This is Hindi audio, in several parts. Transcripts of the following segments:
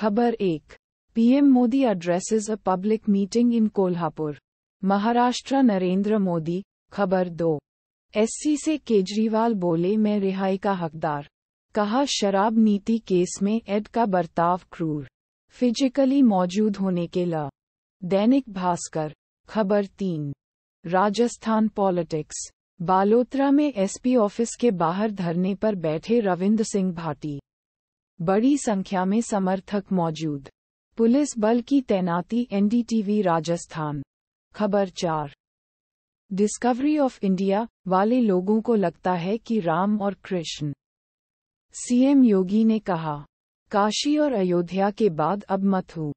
खबर एक PM Modi addresses a public meeting in Kolhapur Maharashtra Narendra Modi खबर दो एससी से केजरीवाल बोले मैं रिहाई का हकदार कहा शराब नीति केस में एड का बर्ताव क्रूर फिजिकली मौजूद होने के ला दैनिक भास्कर खबर तीन राजस्थान पॉलिटिक्स बालोत्रा में एसपी ऑफिस के बाहर धरने पर बैठे रविंद्र सिंह भाटी बड़ी संख्या में समर्थक मौजूद पुलिस बल की तैनाती एनडीटीवी राजस्थान खबर चार डिस्कवरी ऑफ इंडिया वाले लोगों को लगता है कि राम और कृष्ण सीएम योगी ने कहा काशी और अयोध्या के बाद अब मत हूँ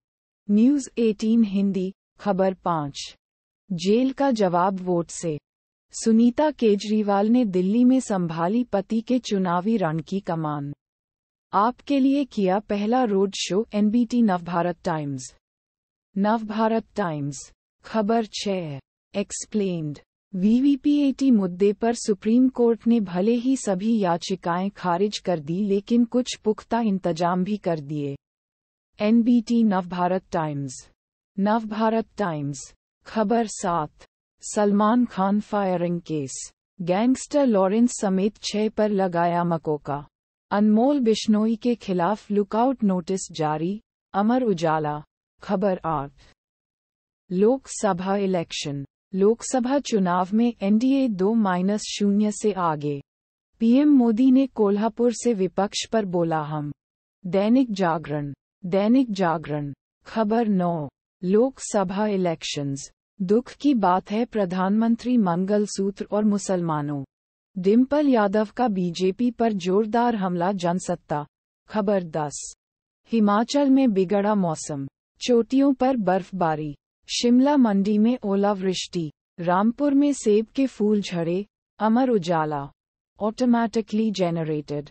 न्यूज 18 हिंदी खबर पाँच जेल का जवाब वोट से सुनीता केजरीवाल ने दिल्ली में संभाली पति के चुनावी रण की कमान आपके लिए किया पहला road show NBT Navbharat Times Navbharat Times खबर छह एक्सप्लेन्ड वीवीपीएटी मुद्दे पर सुप्रीम कोर्ट ने भले ही सभी याचिकाएं खारिज कर दी लेकिन कुछ पुख्ता इंतजाम भी कर दिए NBT Navbharat Times Navbharat Times खबर सात Salman Khan firing case gangster Lawrence समेत छह पर लगाया मकोका अनमोल बिश्नोई के खिलाफ लुकआउट नोटिस जारी अमर उजाला खबर आठ लोकसभा इलेक्शन लोकसभा चुनाव में एनडीए दो माइनस शून्य से आगे पीएम मोदी ने कोल्हापुर से विपक्ष पर बोला हम दैनिक जागरण दैनिक जागरण खबर नौ लोकसभा इलेक्शंस दुख की बात है प्रधानमंत्री मंगल सूत्र और मुसलमानों डिम्पल यादव का बीजेपी पर जोरदार हमला जनसत्ता खबर 10 हिमाचल में बिगड़ा मौसम चोटियों पर बर्फबारी शिमला मंडी में ओलावृष्टि रामपुर में सेब के फूल झड़े अमर उजाला ऑटोमैटिकली जेनरेटेड